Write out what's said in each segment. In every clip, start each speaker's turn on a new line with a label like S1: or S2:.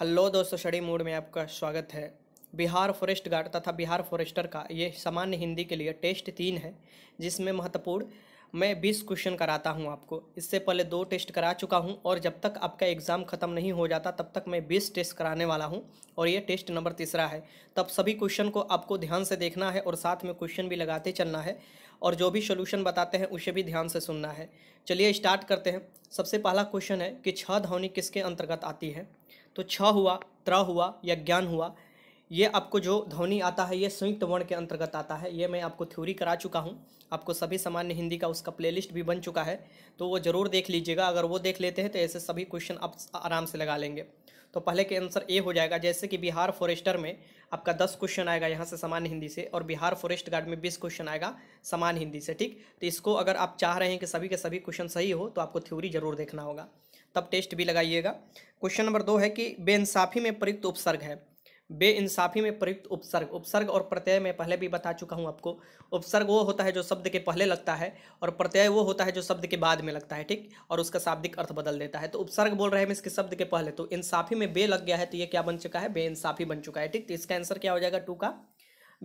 S1: hello दोस्तों शडी mood में आपका स्वागत है बिहार फॉरेस्ट गार्ड तथा बिहार फॉरेस्टर का ये सामान्य हिंदी के लिए टेस्ट तीन है जिसमें महत्वपूर्ण मैं बीस क्वेश्चन कराता हूँ आपको इससे पहले दो टेस्ट करा चुका हूँ और जब तक आपका एग्ज़ाम ख़त्म नहीं हो जाता तब तक मैं बीस टेस्ट कराने वाला हूँ और ये टेस्ट नंबर तीसरा है तब सभी क्वेश्चन को आपको ध्यान से देखना है और साथ में क्वेश्चन भी लगाते चलना है और जो भी सोल्यूशन बताते हैं उसे भी ध्यान से सुनना है चलिए स्टार्ट करते हैं सबसे पहला क्वेश्चन है कि छः ध्वनि किसके अंतर्गत आती है तो छ हुआ त्र हुआ या ज्ञान हुआ ये आपको जो ध्वनि आता है ये संयुक्त वर्ण के अंतर्गत आता है ये मैं आपको थ्योरी करा चुका हूँ आपको सभी सामान्य हिंदी का उसका प्लेलिस्ट भी बन चुका है तो वो ज़रूर देख लीजिएगा अगर वो देख लेते हैं तो ऐसे सभी क्वेश्चन आप आराम से लगा लेंगे तो पहले के आंसर ए हो जाएगा जैसे कि बिहार फॉरेस्टर में आपका दस क्वेश्चन आएगा यहाँ से सामान्य हिंदी से और बिहार फॉरेस्ट गार्ड में बीस क्वेश्चन आएगा सामान्य हिंदी से ठीक तो इसको अगर आप चाह रहे हैं कि सभी के सभी क्वेश्चन सही हो तो आपको थ्योरी ज़रूर देखना होगा तब टेस्ट भी लगाइएगा क्वेश्चन नंबर दो है कि बेइंसाफ़ी में प्रयुक्त उपसर्ग है बेइंसाफ़ी में प्रयुक्त उपसर्ग उपसर्ग और प्रत्यय में पहले भी बता चुका हूँ आपको उपसर्ग वो होता है जो शब्द के पहले लगता है और प्रत्यय वो होता है जो शब्द के बाद में लगता है ठीक और उसका शाब्दिक अर्थ बदल देता है तो उपसर्ग बोल रहे हैं इसके शब्द के पहले तो इंसाफ़ी में बे लग गया है तो ये क्या बन चुका है बेइंसाफ़ी बन चुका है ठीक तो इसका आंसर क्या हो जाएगा टू का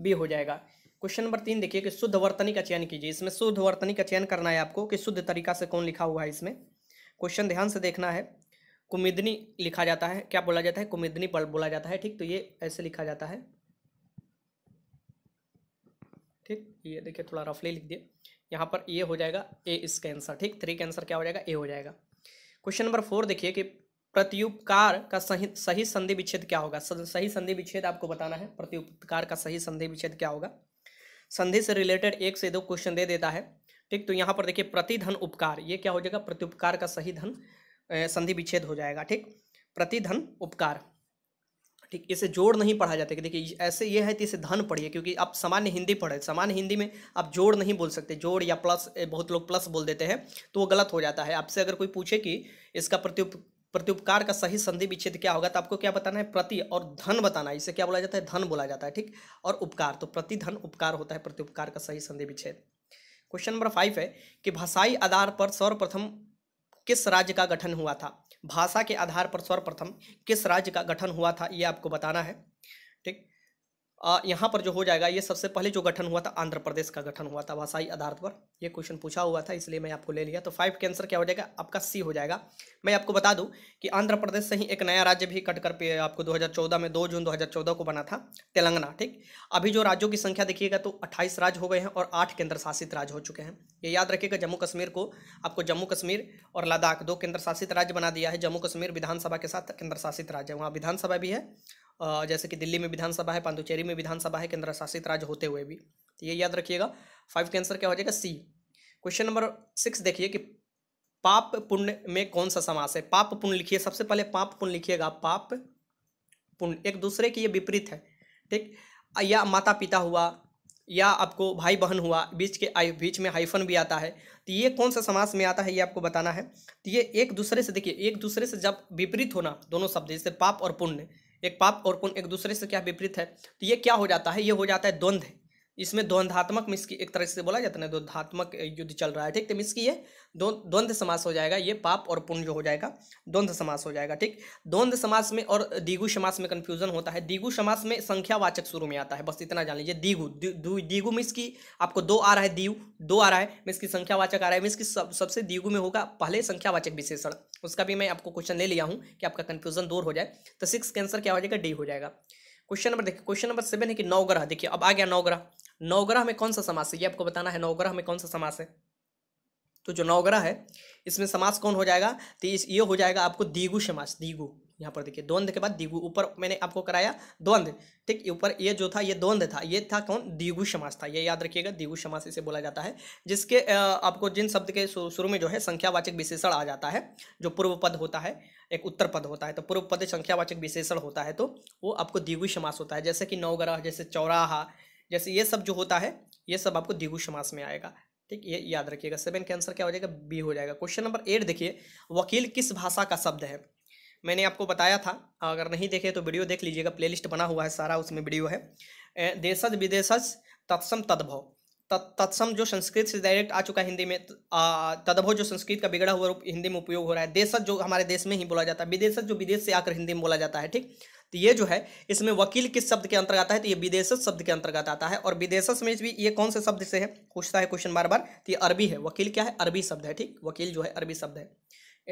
S1: बी हो जाएगा क्वेश्चन नंबर तीन देखिए कि शुद्ध वर्तनी का चयन कीजिए इसमें शुद्ध वर्तनी का चयन करना है आपको कि शुद्ध तरीका से कौन लिखा हुआ है इसमें क्वेश्चन ध्यान से देखना है कुमिदनी लिखा जाता है क्या बोला जाता है कुमिदनी बल्ब बोला जाता है ठीक तो ये ऐसे लिखा जाता है ठीक ये देखिए थोड़ा रफली लिख दिए यहाँ पर ये हो जाएगा ए इसका आंसर ठीक थ्री का आंसर क्या हो जाएगा ए हो जाएगा क्वेश्चन नंबर फोर देखिए कि प्रत्युपकार का सही सही संधि विच्छेद क्या होगा सही संधि विच्छेद आपको बताना है प्रत्युपकार का सही संधि विच्छेद क्या होगा संधि से रिलेटेड एक से दो क्वेश्चन दे देता है ठीक तो यहाँ पर देखिए प्रतिधन उपकार ये क्या हो जाएगा उपकार का सही धन संधि विच्छेद हो जाएगा ठीक प्रतिधन उपकार ठीक इसे जोड़ नहीं पढ़ा जाता कि देखिए ऐसे ये है कि इसे धन पढ़िए क्योंकि आप सामान्य हिंदी पढ़े सामान्य हिंदी में आप जोड़ नहीं बोल सकते जोड़ या प्लस बहुत लोग प्लस बोल देते हैं तो वो गलत हो जाता है आपसे अगर कोई पूछे कि इसका प्रत्युप प्रत्युपकार का सही संधि विच्छेद क्या होगा तो आपको क्या बताना है प्रति और धन बताना इसे क्या बोला जाता है धन बोला जाता है ठीक और उपकार तो प्रतिधन उपकार होता है प्रत्युपकार का सही संधि विच्छेद क्वेश्चन नंबर फाइव है कि भाषाई आधार पर सर्वप्रथम किस राज्य का गठन हुआ था भाषा के आधार पर सर्वप्रथम किस राज्य का गठन हुआ था ये आपको बताना है ठीक यहाँ पर जो हो जाएगा ये सबसे पहले जो गठन हुआ था आंध्र प्रदेश का गठन हुआ था भाषाई आधार पर ये क्वेश्चन पूछा हुआ था इसलिए मैं आपको ले लिया तो फाइव के आंसर क्या हो जाएगा आपका सी हो जाएगा मैं आपको बता दूं कि आंध्र प्रदेश से ही एक नया राज्य भी कट कर पे आपको 2014 में 2 जून 2014 को बना था तेलंगाना ठीक अभी जो राज्यों की संख्या देखिएगा तो अट्ठाईस राज्य हो गए हैं और आठ केंद्र शासित राज्य हो चुके हैं ये याद रखिएगा जम्मू कश्मीर को आपको जम्मू कश्मीर और लद्दाख दो केंद्र शासित राज्य बना दिया है जम्मू कश्मीर विधानसभा के साथ केंद्र शासित राज्य है वहाँ विधानसभा भी है जैसे कि दिल्ली में विधानसभा है पांडुचेरी में विधानसभा है केंद्र शासित राज्य होते हुए भी तो ये याद रखिएगा फाइव के आंसर क्या हो जाएगा सी क्वेश्चन नंबर सिक्स देखिए कि पाप पुण्य में कौन सा समास है पाप पुण्य लिखिए सबसे पहले पाप पुण्य लिखिएगा पाप पुण्य एक दूसरे की ये विपरीत है ठीक या माता पिता हुआ या आपको भाई बहन हुआ बीच के बीच में हाइफन भी आता है तो ये कौन सा समास में आता है ये आपको बताना है तो ये एक दूसरे से देखिए एक दूसरे से जब विपरीत होना दोनों शब्द जैसे पाप और पुण्य एक पाप और पुण्य एक दूसरे से क्या विपरीत है तो ये क्या हो जाता है ये हो जाता है द्वंद्व इसमें द्वंद्वात्मक मिस की एक तरह से बोला जाता है द्वंद्वात्मक युद्ध चल रहा है ठीक तो मिस की ये द्वंद समास हो जाएगा ये पाप और पुण्य हो जाएगा द्वंद समास हो जाएगा ठीक द्वंद समास में और दिगु समास में कन्फ्यूजन होता है दिगु समास में संख्यावाचक शुरू में आता है बस इतना जान लीजिए दिगु दिगु मिस की आपको दो आ रहा है दीव दो आ रहा है मिस की संख्यावाचक आ रहा है मिस की सब सबसे दिगु में होगा पहले संख्यावाचक विशेषण उसका भी मैं आपको क्वेश्चन ले लिया हूँ कि आपका कन्फ्यूजन दूर हो जाए तो सिक्स कैंसर क्या हो जाएगा डी हो जाएगा क्वेश्चन नंबर देखिए क्वेश्चन नंबर सेवन है कि नवग्रह देखिए अब आ गया नौग्रह नवग्रह में कौन सा समास है ये आपको बताना है नवग्रह में कौन सा समास है तो जो नवग्रह है इसमें समास कौन हो जाएगा तो इस ये हो जाएगा आपको दीगु समास दीगु यहाँ पर देखिए द्वंद्व के बाद दीगु ऊपर मैंने आपको कराया द्वंद ठीक ऊपर ये जो था ये द्वंद्व था ये था कौन दीगु समास था ये याद रखिएगा दीगु समास इसे बोला जाता है जिसके आपको जिन शब्द के शुरू में जो है संख्यावाचक विशेषण आ जाता है जो पूर्व पद होता है एक उत्तर पद होता है तो पूर्व पद संख्यावाचक विशेषण होता है तो वो आपको दीगु समास होता है जैसे कि नवग्रह जैसे चौराहा जैसे ये सब जो होता है ये सब आपको दिगु समास में आएगा ठीक ये याद रखिएगा सेवन के आंसर क्या हो जाएगा बी हो जाएगा क्वेश्चन नंबर एट देखिए वकील किस भाषा का शब्द है मैंने आपको बताया था अगर नहीं देखे तो वीडियो देख लीजिएगा प्ले बना हुआ है सारा उसमें वीडियो है देशज विदेशज तत्सम तद्भव तत्सम जो संस्कृत से डायरेक्ट आ चुका हिंदी में तो, तद्भव जो संस्कृत का बिगड़ा हुआ हिंदी में उपयोग हो रहा है देशज जो हमारे देश में ही बोला जाता है विदेशज जो विदेश से आकर हिंदी में बोला जाता है ठीक तो ये जो है इसमें वकील किस शब्द के अंतर्गत है तो ये विदेश शब्द के अंतर्गत आता है और विदेशस में भी ये कौन से शब्द से है पूछता है क्वेश्चन बार बार तो ये अरबी है वकील क्या है अरबी शब्द है ठीक वकील जो है अरबी शब्द है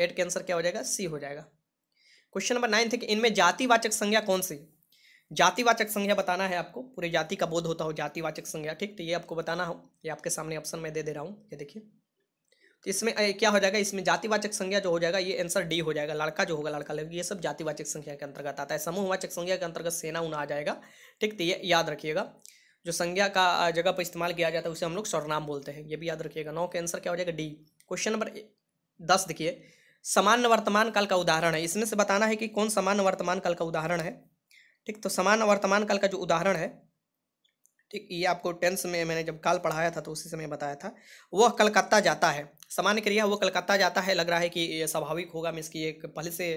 S1: एट के आंसर क्या हो जाएगा सी हो जाएगा क्वेश्चन नंबर नाइन थे कि इनमें जातिवाचक संज्ञा कौन सी जातिवाचक संज्ञा बताना है आपको पूरे जाति का बोध होता हो जातिवाचक संज्ञा ठीक तो ये आपको बताना हो ये आपके सामने ऑप्शन में दे दे रहा हूँ ये देखिए तो इसमें क्या हो जाएगा इसमें जातिवाचक संज्ञा जो हो जाएगा ये आंसर डी हो जाएगा लड़का जो होगा लड़का लड़की ये सब जातिवाचक संख्या के अंतर्गत आता है समूहवाचक संज्ञा के अंतर्गत सेना उन आ जाएगा ठीक तो ये याद रखिएगा जो संज्ञा का जगह पर इस्तेमाल किया जाता है उसे हम लोग सर्वनाम बोलते हैं ये भी याद रखिएगा नौ के आंसर क्या हो जाएगा डी क्वेश्चन नंबर दस देखिए सामान्य वर्तमान काल का उदाहरण है इसमें से बताना है कि कौन सामान्य वर्तमान काल का उदाहरण है ठीक तो सामान्य वर्तमान काल का जो उदाहरण है ठीक ये आपको टेंथ में मैंने जब काल पढ़ाया था तो उसी समय बताया था वह कलकत्ता जाता है सामान्य क्रिया वो कलकत्ता जाता है लग रहा है कि ये स्वाभाविक होगा मीन्स इसकी ये पहले से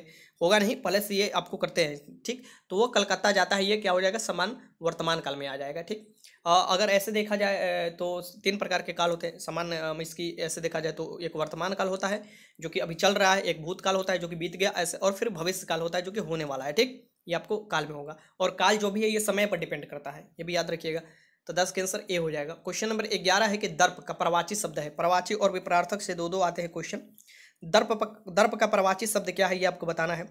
S1: होगा नहीं पहले से ये आपको करते हैं ठीक तो वो कलकत्ता जाता है ये क्या हो जाएगा समान वर्तमान काल में आ जाएगा ठीक अगर ऐसे देखा जाए तो तीन प्रकार के काल होते हैं समान मीन्स की ऐसे देखा जाए तो एक वर्तमान काल होता है जो कि अभी चल रहा है एक भूतकाल होता है जो कि बीत गया ऐसे और फिर भविष्य काल होता है जो कि होने वाला है ठीक ये आपको काल में होगा और काल जो भी है ये समय पर डिपेंड करता है ये भी याद रखिएगा तो दस के आंसर ए हो जाएगा क्वेश्चन नंबर ग्यारह है कि दर्प का प्रवाची शब्द है प्रवाची और विपरार्थक से दो दो आते हैं क्वेश्चन दर्प दर्प का प्रवाची शब्द क्या है ये आपको बताना है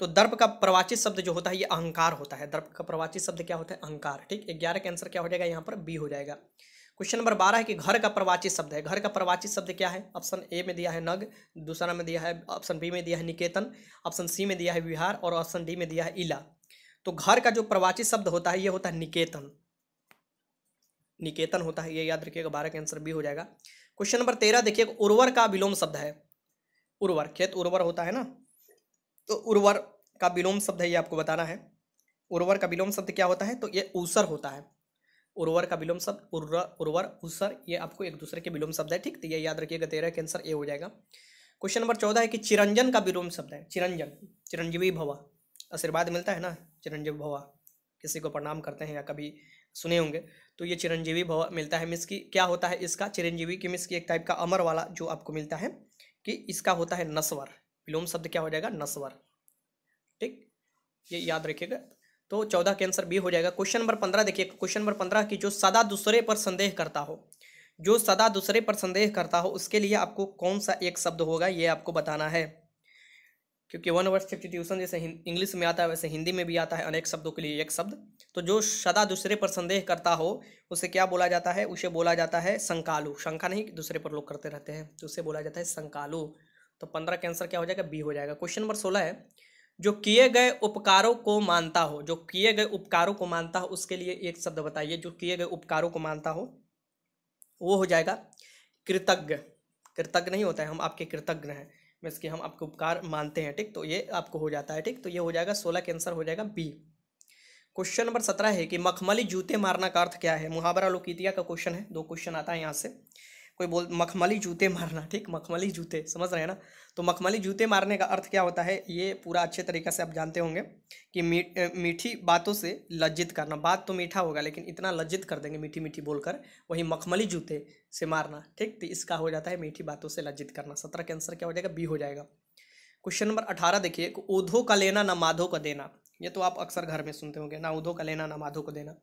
S1: तो दर्प का प्रवाचित शब्द जो होता है ये अहंकार होता है दर्प का प्रवाचित शब्द क्या होता है अहंकार ठीक ग्यारह का आंसर क्या हो जाएगा यहाँ पर बी हो जाएगा क्वेश्चन नंबर बारह है कि घर का प्रवाचित शब्द है घर का प्रवाचित शब्द क्या है ऑप्शन ए में दिया है नग दूसरा में दिया है ऑप्शन बी में दिया है निकेतन ऑप्शन सी में दिया है विहार और ऑप्शन डी में दिया है इला तो घर का जो प्रवाचित शब्द होता है ये होता है निकेतन निकेतन होता है ये याद रखिएगा बारह का आंसर बी हो जाएगा क्वेश्चन नंबर तेरह देखिए उर्वर का विलोम शब्द है उर्वर खेत उर्वर होता है ना तो उर्वर का विलोम शब्द है ये आपको बताना है उर्वर का विलोम शब्द क्या होता है तो ये ऊसर होता है उर्वर का विलोम शब्द उर्वर ऊसर ये आपको एक दूसरे के विलोम शब्द है ठीक तो ये याद रखिएगा तेरह के आंसर ए हो जाएगा क्वेश्चन नंबर चौदह है कि चिरंजन का विलोम शब्द है चिरंजन चिरंजीवी भवा आशीर्वाद मिलता है ना चिरंजीव भवा किसी को प्रणाम करते हैं या कभी सुने होंगे तो ये चिरंजीवी भव मिलता है मिस की क्या होता है इसका चिरंजीवी की मिस की एक टाइप का अमर वाला जो आपको मिलता है कि इसका होता है नस्वर विलोम शब्द क्या हो जाएगा नस्वर ठीक ये याद रखिएगा तो चौदह के आंसर बी हो जाएगा क्वेश्चन नंबर पंद्रह देखिए क्वेश्चन नंबर पंद्रह की जो सदा दूसरे पर संदेह करता हो जो सदा दूसरे पर संदेह करता हो उसके लिए आपको कौन सा एक शब्द होगा ये आपको बताना है क्योंकि वन वर्ड सब्सटीट्यूशन जैसे इंग्लिश में आता है वैसे हिंदी में भी आता है अनेक शब्दों के लिए एक शब्द तो जो सदा दूसरे पर संदेह करता हो उसे क्या बोला जाता है उसे बोला जाता है संकालु शंका नहीं दूसरे पर लोग करते रहते हैं तो उसे बोला जाता है संकालु तो पंद्रह के आंसर क्या हो जाएगा बी हो जाएगा क्वेश्चन नंबर सोलह है जो किए गए उपकारों को मानता हो जो किए गए उपकारों को मानता हो उसके लिए एक शब्द बताइए जो किए गए उपकारों को मानता हो वो हो जाएगा कृतज्ञ कृतज्ञ नहीं होता है हम आपके कृतज्ञ हैं मीन्स कि हम आपको उपकार मानते हैं ठीक तो ये आपको हो जाता है ठीक तो ये हो जाएगा सोलह के आंसर हो जाएगा बी क्वेश्चन नंबर सत्रह है कि मखमली जूते मारना का अर्थ क्या है मुहावरा लोकितिया का क्वेश्चन है दो क्वेश्चन आता है यहाँ से कोई बोल मखमली जूते मारना ठीक मखमली जूते समझ रहे हैं ना तो मखमली जूते मारने का अर्थ क्या होता है ये पूरा अच्छे तरीके से आप जानते होंगे कि मी, मीठी बातों से लज्जित करना बात तो मीठा होगा लेकिन इतना लज्जित कर देंगे मीठी मीठी बोलकर वही मखमली जूते से मारना ठीक तो इसका हो जाता है मीठी बातों से लज्जित करना सत्रह के आंसर क्या हो जाएगा बी हो जाएगा क्वेश्चन नंबर अठारह देखिए ओधो का लेना ना माधो का देना ये तो आप अक्सर घर में सुनते होंगे ना ओधो का लेना ना माधो को देना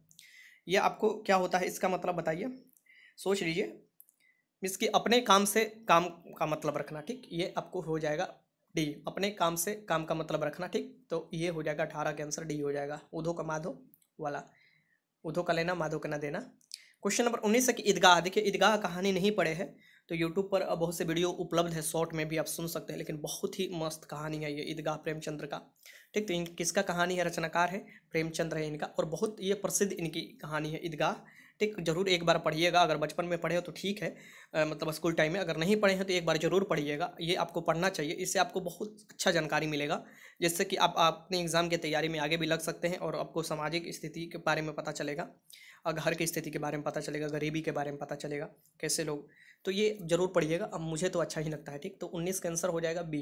S1: ये आपको क्या होता है इसका मतलब बताइए सोच लीजिए मीन्स कि अपने काम से काम का मतलब रखना ठीक ये आपको हो जाएगा डी अपने काम से काम का मतलब रखना ठीक तो ये हो जाएगा अठारह के आंसर डी हो जाएगा उधो का माधो वाला उधो का लेना माधो का ना देना क्वेश्चन नंबर उन्नीस है कि ईदगाह देखिए ईदगाह कहानी नहीं पढ़े है तो यूट्यूब पर बहुत से वीडियो उपलब्ध है शॉर्ट में भी आप सुन सकते हैं लेकिन बहुत ही मस्त कहानी है ये ईदगाह प्रेमचंद्र का ठीक तो इन किसका कहानी है रचनाकार है प्रेमचंद्र है इनका और बहुत ये प्रसिद्ध इनकी कहानी है ईदगाह ठीक जरूर एक बार पढ़िएगा अगर बचपन में पढ़े हो तो ठीक है आ, मतलब स्कूल टाइम में अगर नहीं पढ़े हैं तो एक बार ज़रूर पढ़िएगा ये आपको पढ़ना चाहिए इससे आपको बहुत अच्छा जानकारी मिलेगा जिससे कि आप अपने एग्ज़ाम की तैयारी में आगे भी लग सकते हैं और आपको सामाजिक स्थिति के बारे में पता चलेगा घर की स्थिति के बारे में पता चलेगा गरीबी के बारे में पता चलेगा कैसे लोग तो ये ज़रूर पढ़िएगा अब मुझे तो अच्छा ही लगता है ठीक तो उन्नीस का आंसर हो जाएगा बी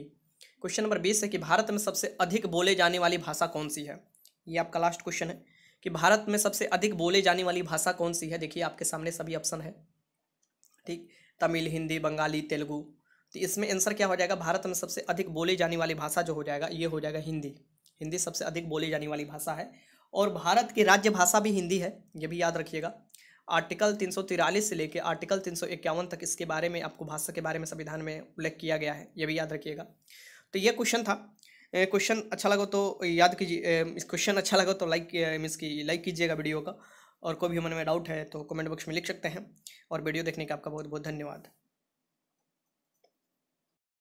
S1: क्वेश्चन नंबर बीस है कि भारत में सबसे अधिक बोले जाने वाली भाषा कौन सी है ये आपका लास्ट क्वेश्चन है कि भारत में सबसे अधिक बोले जाने वाली भाषा कौन सी है देखिए आपके सामने सभी ऑप्शन है ठीक तमिल हिंदी बंगाली तेलुगु तो इसमें आंसर क्या हो जाएगा भारत में सबसे अधिक बोले जाने वाली भाषा जो हो जाएगा ये हो जाएगा हिंदी हिंदी सबसे अधिक बोली जाने वाली भाषा है और भारत की राज्य भाषा भी हिंदी है ये भी याद रखिएगा आर्टिकल तीन से लेकर आर्टिकल तीन तक इसके बारे में आपको भाषा के बारे में संविधान में उल्लेख किया गया है ये भी याद रखिएगा तो ये क्वेश्चन था क्वेश्चन अच्छा लगा तो याद कीजिए इस क्वेश्चन अच्छा लगा तो लाइक मीन्स की लाइक कीजिएगा वीडियो का और कोई भी मन में डाउट है तो कमेंट बॉक्स में लिख सकते हैं और वीडियो देखने का आपका बहुत बहुत धन्यवाद